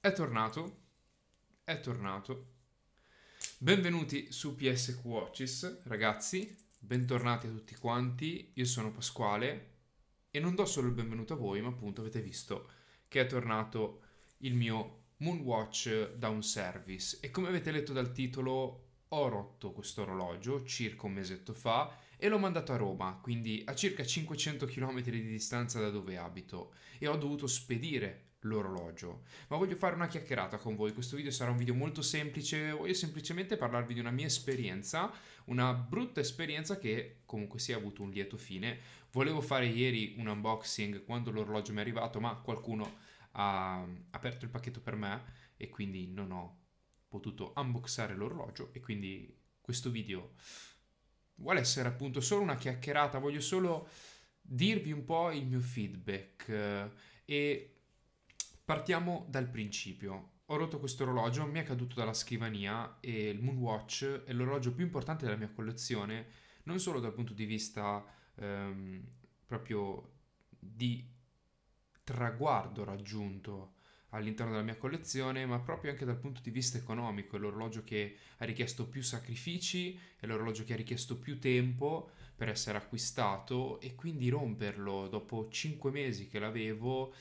È tornato, è tornato. Benvenuti su PSQ Watches, ragazzi, bentornati a tutti quanti, io sono Pasquale e non do solo il benvenuto a voi, ma appunto avete visto che è tornato il mio Moonwatch Down Service e come avete letto dal titolo ho rotto questo orologio circa un mesetto fa e l'ho mandato a Roma, quindi a circa 500 km di distanza da dove abito, e ho dovuto spedire l'orologio. Ma voglio fare una chiacchierata con voi, questo video sarà un video molto semplice, voglio semplicemente parlarvi di una mia esperienza, una brutta esperienza che comunque si è avuto un lieto fine. Volevo fare ieri un unboxing quando l'orologio mi è arrivato, ma qualcuno ha aperto il pacchetto per me e quindi non ho potuto unboxare l'orologio e quindi questo video vuole essere appunto solo una chiacchierata, voglio solo dirvi un po' il mio feedback eh, e Partiamo dal principio. Ho rotto questo orologio, mi è caduto dalla scrivania e il Moonwatch è l'orologio più importante della mia collezione, non solo dal punto di vista ehm, proprio di traguardo raggiunto all'interno della mia collezione, ma proprio anche dal punto di vista economico. È l'orologio che ha richiesto più sacrifici, è l'orologio che ha richiesto più tempo per essere acquistato e quindi romperlo dopo 5 mesi che l'avevo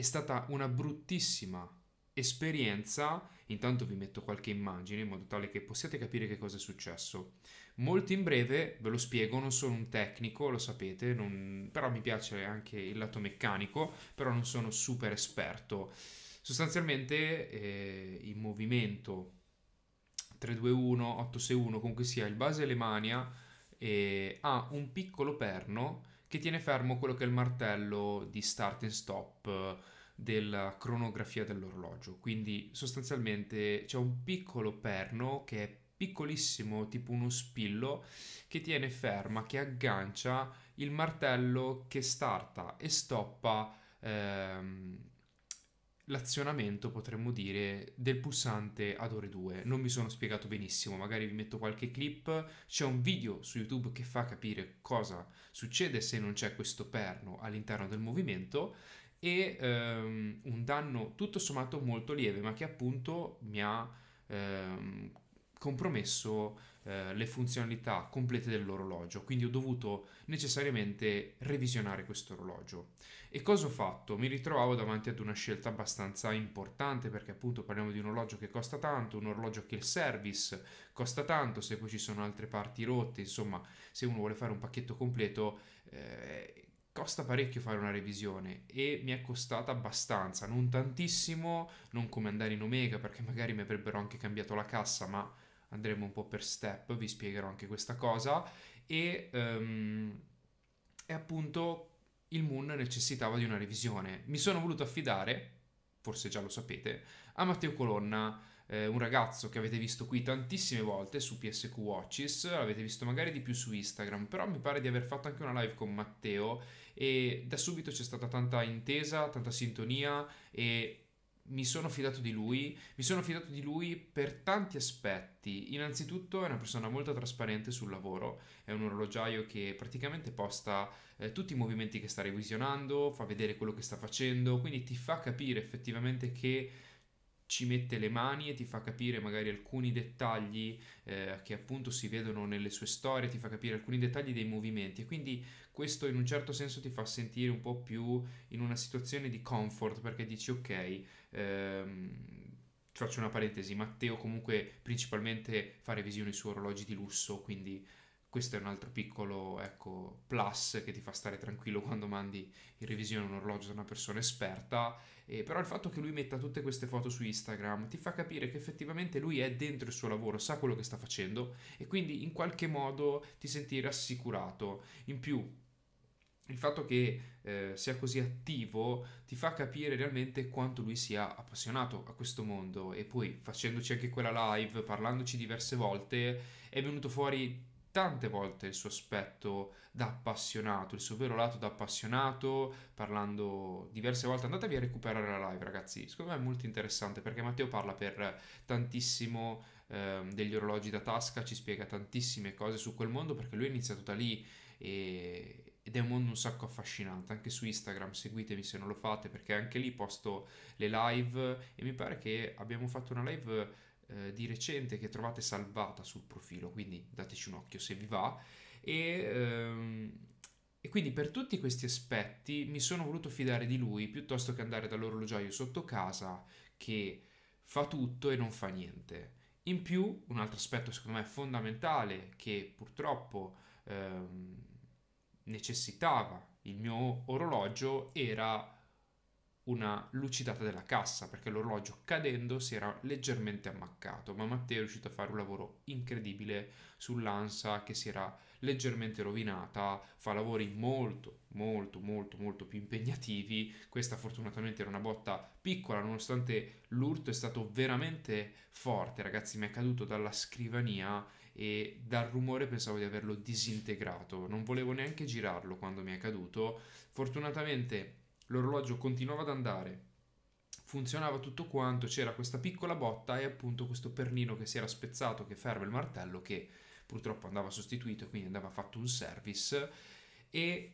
è stata una bruttissima esperienza. Intanto vi metto qualche immagine in modo tale che possiate capire che cosa è successo. Molto in breve ve lo spiego, non sono un tecnico, lo sapete, non... però mi piace anche il lato meccanico, però non sono super esperto. Sostanzialmente eh, il movimento 321, 861, comunque sia il base Alemania, eh, ha un piccolo perno che tiene fermo quello che è il martello di start and stop eh, della cronografia dell'orologio. Quindi sostanzialmente c'è un piccolo perno che è piccolissimo, tipo uno spillo, che tiene ferma, che aggancia il martello che starta e stoppa ehm, l'azionamento, potremmo dire, del pulsante ad ore 2. Non mi sono spiegato benissimo, magari vi metto qualche clip. C'è un video su YouTube che fa capire cosa succede se non c'è questo perno all'interno del movimento e ehm, un danno tutto sommato molto lieve, ma che appunto mi ha ehm, compromesso eh, le funzionalità complete dell'orologio, quindi ho dovuto necessariamente revisionare questo orologio. E cosa ho fatto? Mi ritrovavo davanti ad una scelta abbastanza importante perché appunto parliamo di un orologio che costa tanto, un orologio che il service costa tanto, se poi ci sono altre parti rotte, insomma, se uno vuole fare un pacchetto completo eh, costa parecchio fare una revisione e mi è costata abbastanza, non tantissimo, non come andare in Omega perché magari mi avrebbero anche cambiato la cassa, ma andremo un po' per step, vi spiegherò anche questa cosa e, um, e appunto il Moon necessitava di una revisione. Mi sono voluto affidare, forse già lo sapete, a Matteo Colonna, eh, un ragazzo che avete visto qui tantissime volte su PSQ Watches, l'avete visto magari di più su Instagram, però mi pare di aver fatto anche una live con Matteo e da subito c'è stata tanta intesa, tanta sintonia e mi sono fidato di lui, mi sono fidato di lui per tanti aspetti. Innanzitutto è una persona molto trasparente sul lavoro, è un orologiaio che praticamente posta eh, tutti i movimenti che sta revisionando, fa vedere quello che sta facendo, quindi ti fa capire effettivamente che ci mette le mani e ti fa capire magari alcuni dettagli eh, che appunto si vedono nelle sue storie, ti fa capire alcuni dettagli dei movimenti e quindi questo in un certo senso ti fa sentire un po' più in una situazione di comfort perché dici ok, ehm, faccio una parentesi, Matteo comunque principalmente fa revisioni su orologi di lusso, quindi questo è un altro piccolo ecco, plus che ti fa stare tranquillo quando mandi in revisione un orologio da una persona esperta, eh, però il fatto che lui metta tutte queste foto su Instagram ti fa capire che effettivamente lui è dentro il suo lavoro, sa quello che sta facendo e quindi in qualche modo ti senti rassicurato. In più, il fatto che eh, sia così attivo ti fa capire realmente quanto lui sia appassionato a questo mondo e poi facendoci anche quella live, parlandoci diverse volte, è venuto fuori tante volte il suo aspetto da appassionato, il suo vero lato da appassionato, parlando diverse volte. Andatevi a recuperare la live, ragazzi. Secondo me è molto interessante perché Matteo parla per tantissimo eh, degli orologi da tasca, ci spiega tantissime cose su quel mondo perché lui è iniziato da lì e, ed è un mondo un sacco affascinante. Anche su Instagram seguitemi se non lo fate perché anche lì posto le live e mi pare che abbiamo fatto una live eh, di recente che trovate salvata sul profilo, quindi dateci un occhio se vi va. E, ehm, e quindi per tutti questi aspetti mi sono voluto fidare di lui piuttosto che andare dall'orologiaio sotto casa che fa tutto e non fa niente. In più, un altro aspetto secondo me fondamentale che purtroppo ehm, necessitava il mio orologio era una lucidata della cassa perché l'orologio cadendo si era leggermente ammaccato, ma Matteo è riuscito a fare un lavoro incredibile sull'ansa che si era leggermente rovinata, fa lavori molto molto molto molto più impegnativi, questa fortunatamente era una botta piccola nonostante l'urto è stato veramente forte, ragazzi mi è caduto dalla scrivania e dal rumore pensavo di averlo disintegrato, non volevo neanche girarlo quando mi è caduto, fortunatamente l'orologio continuava ad andare, funzionava tutto quanto, c'era questa piccola botta e appunto questo pernino che si era spezzato, che ferve il martello, che purtroppo andava sostituito, quindi andava fatto un service e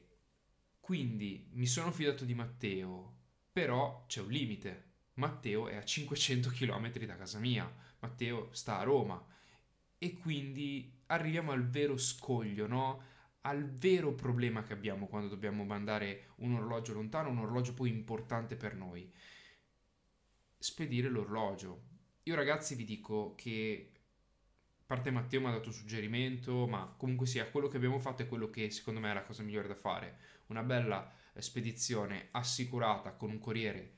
quindi mi sono fidato di Matteo, però c'è un limite. Matteo è a 500 km da casa mia, Matteo sta a Roma e quindi arriviamo al vero scoglio, no? al vero problema che abbiamo quando dobbiamo mandare un orologio lontano, un orologio poi importante per noi. Spedire l'orologio. Io ragazzi vi dico che parte Matteo mi ha dato un suggerimento, ma comunque sia, quello che abbiamo fatto è quello che secondo me è la cosa migliore da fare. Una bella eh, spedizione assicurata con un corriere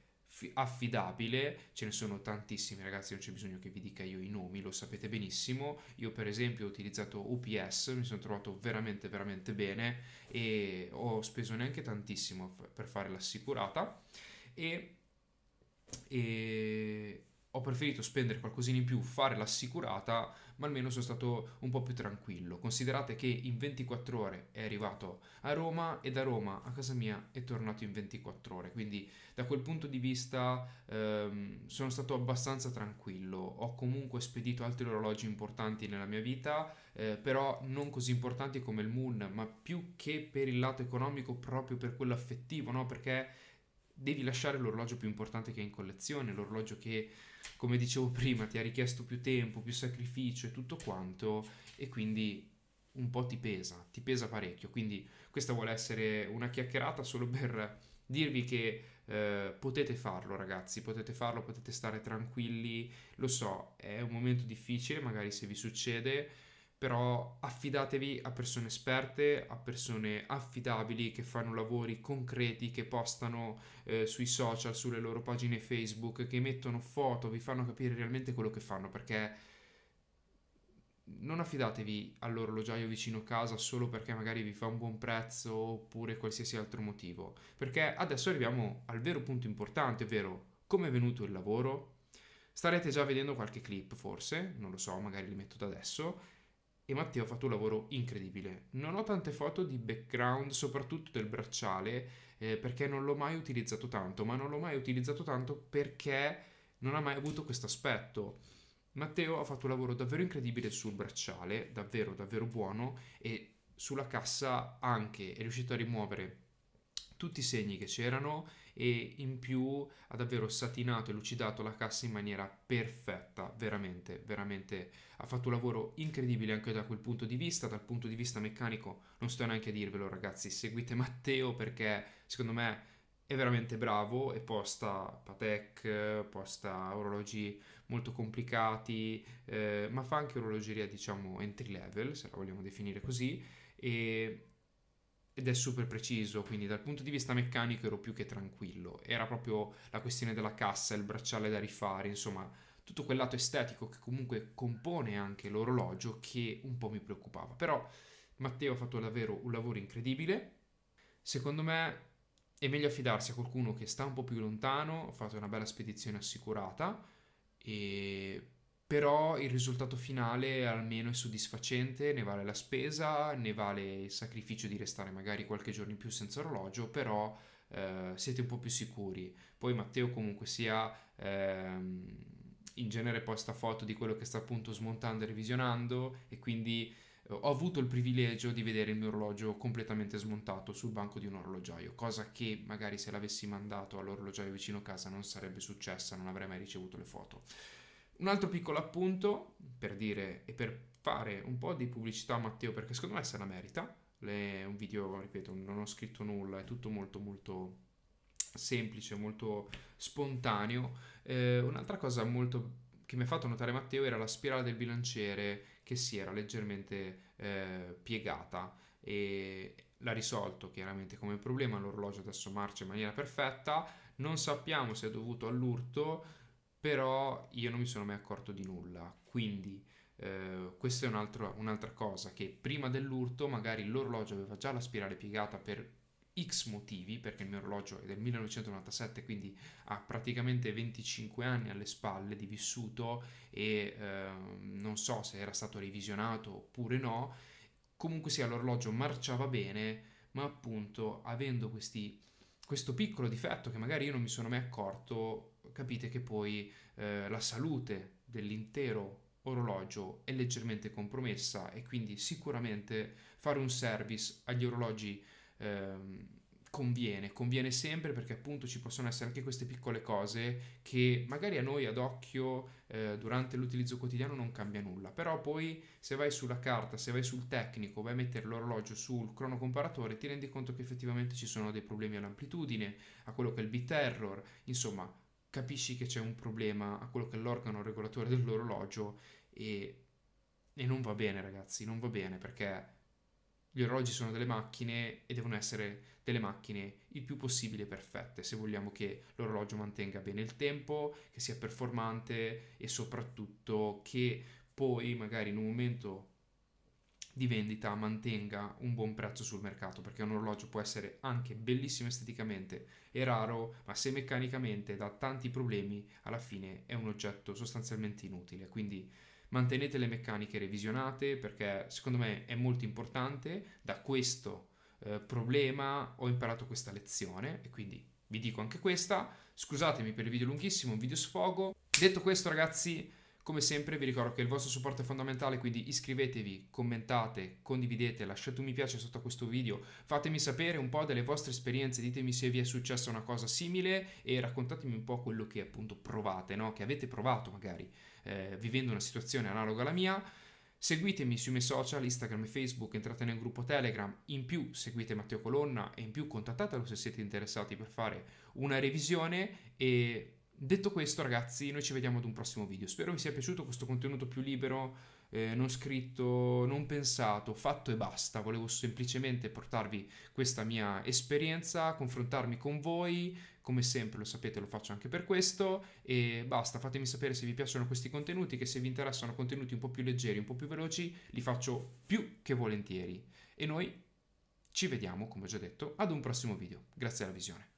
affidabile, ce ne sono tantissimi ragazzi, non c'è bisogno che vi dica io i nomi, lo sapete benissimo, io per esempio ho utilizzato UPS, mi sono trovato veramente veramente bene e ho speso neanche tantissimo per fare l'assicurata e, e ho preferito spendere qualcosina in più, fare l'assicurata, ma almeno sono stato un po' più tranquillo. Considerate che in 24 ore è arrivato a Roma e da Roma a casa mia è tornato in 24 ore, quindi da quel punto di vista ehm, sono stato abbastanza tranquillo. Ho comunque spedito altri orologi importanti nella mia vita, eh, però non così importanti come il Moon, ma più che per il lato economico proprio per quello affettivo, no? Perché devi lasciare l'orologio più importante che hai in collezione, l'orologio che, come dicevo prima, ti ha richiesto più tempo, più sacrificio e tutto quanto, e quindi un po' ti pesa, ti pesa parecchio. Quindi questa vuole essere una chiacchierata solo per dirvi che eh, potete farlo ragazzi, potete farlo, potete stare tranquilli, lo so, è un momento difficile, magari se vi succede, però affidatevi a persone esperte, a persone affidabili che fanno lavori concreti, che postano eh, sui social, sulle loro pagine Facebook, che mettono foto, vi fanno capire realmente quello che fanno, perché non affidatevi all'orologiaio vicino a casa solo perché magari vi fa un buon prezzo oppure qualsiasi altro motivo, perché adesso arriviamo al vero punto importante, ovvero come è venuto il lavoro. Starete già vedendo qualche clip forse, non lo so, magari li metto da adesso e Matteo ha fatto un lavoro incredibile. Non ho tante foto di background, soprattutto del bracciale, eh, perché non l'ho mai utilizzato tanto, ma non l'ho mai utilizzato tanto perché non ha mai avuto questo aspetto. Matteo ha fatto un lavoro davvero incredibile sul bracciale, davvero davvero buono e sulla cassa anche è riuscito a rimuovere tutti i segni che c'erano e in più ha davvero satinato e lucidato la cassa in maniera perfetta, veramente, veramente ha fatto un lavoro incredibile anche da quel punto di vista, dal punto di vista meccanico non sto neanche a dirvelo ragazzi, seguite Matteo perché secondo me è veramente bravo e posta Patek, posta orologi molto complicati, eh, ma fa anche orologeria diciamo entry level, se la vogliamo definire così, e ed è super preciso, quindi dal punto di vista meccanico ero più che tranquillo. Era proprio la questione della cassa, il bracciale da rifare, insomma, tutto quel lato estetico che comunque compone anche l'orologio che un po' mi preoccupava. Però Matteo ha fatto davvero un lavoro incredibile. Secondo me è meglio affidarsi a qualcuno che sta un po' più lontano, ha fatto una bella spedizione assicurata e però il risultato finale almeno è soddisfacente, ne vale la spesa, ne vale il sacrificio di restare magari qualche giorno in più senza orologio, però eh, siete un po' più sicuri. Poi Matteo comunque sia ehm, in genere posta foto di quello che sta appunto smontando e revisionando e quindi eh, ho avuto il privilegio di vedere il mio orologio completamente smontato sul banco di un orologiaio, cosa che magari se l'avessi mandato all'orologiaio vicino a casa non sarebbe successa, non avrei mai ricevuto le foto. Un altro piccolo appunto per dire e per fare un po' di pubblicità a Matteo perché secondo me se la merita. È un video, ripeto, non ho scritto nulla, è tutto molto molto semplice, molto spontaneo. Eh, un'altra cosa molto che mi ha fatto notare Matteo era la spirale del bilanciere che si era leggermente eh, piegata e l'ha risolto chiaramente come problema. L'orologio adesso marcia in maniera perfetta. Non sappiamo se è dovuto all'urto però io non mi sono mai accorto di nulla, quindi eh, questa è un altro, un'altra cosa che prima dell'urto magari l'orologio aveva già la spirale piegata per X motivi, perché il mio orologio è del 1997, quindi ha praticamente 25 anni alle spalle di vissuto e eh, non so se era stato revisionato oppure no, comunque sia l'orologio marciava bene, ma appunto avendo questi, questo piccolo difetto che magari io non mi sono mai accorto, capite che poi eh, la salute dell'intero orologio è leggermente compromessa e quindi sicuramente fare un service agli orologi ehm, conviene, conviene sempre perché appunto ci possono essere anche queste piccole cose che magari a noi ad occhio eh, durante l'utilizzo quotidiano non cambia nulla, però poi se vai sulla carta, se vai sul tecnico, vai a mettere l'orologio sul cronocomparatore ti rendi conto che effettivamente ci sono dei problemi all'amplitudine, a quello che è il bit error, insomma capisci che c'è un problema a quello che è l'organo regolatore dell'orologio e, e non va bene ragazzi, non va bene perché gli orologi sono delle macchine e devono essere delle macchine il più possibile perfette se vogliamo che l'orologio mantenga bene il tempo, che sia performante e soprattutto che poi magari in un momento di vendita mantenga un buon prezzo sul mercato perché un orologio può essere anche bellissimo esteticamente e raro ma se meccanicamente dà tanti problemi alla fine è un oggetto sostanzialmente inutile quindi mantenete le meccaniche revisionate perché secondo me è molto importante da questo eh, problema ho imparato questa lezione e quindi vi dico anche questa scusatemi per il video lunghissimo un video sfogo detto questo ragazzi come sempre vi ricordo che il vostro supporto è fondamentale, quindi iscrivetevi, commentate, condividete, lasciate un mi piace sotto questo video, fatemi sapere un po' delle vostre esperienze, ditemi se vi è successa una cosa simile e raccontatemi un po' quello che appunto provate, no? che avete provato magari eh, vivendo una situazione analoga alla mia. Seguitemi sui miei social, Instagram e Facebook, entrate nel gruppo Telegram, in più seguite Matteo Colonna e in più contattatelo se siete interessati per fare una revisione e Detto questo, ragazzi, noi ci vediamo ad un prossimo video. Spero vi sia piaciuto questo contenuto più libero, eh, non scritto, non pensato, fatto e basta. Volevo semplicemente portarvi questa mia esperienza, confrontarmi con voi. Come sempre, lo sapete, lo faccio anche per questo. E basta, fatemi sapere se vi piacciono questi contenuti, che se vi interessano contenuti un po' più leggeri, un po' più veloci, li faccio più che volentieri. E noi ci vediamo, come ho già detto, ad un prossimo video. Grazie alla visione.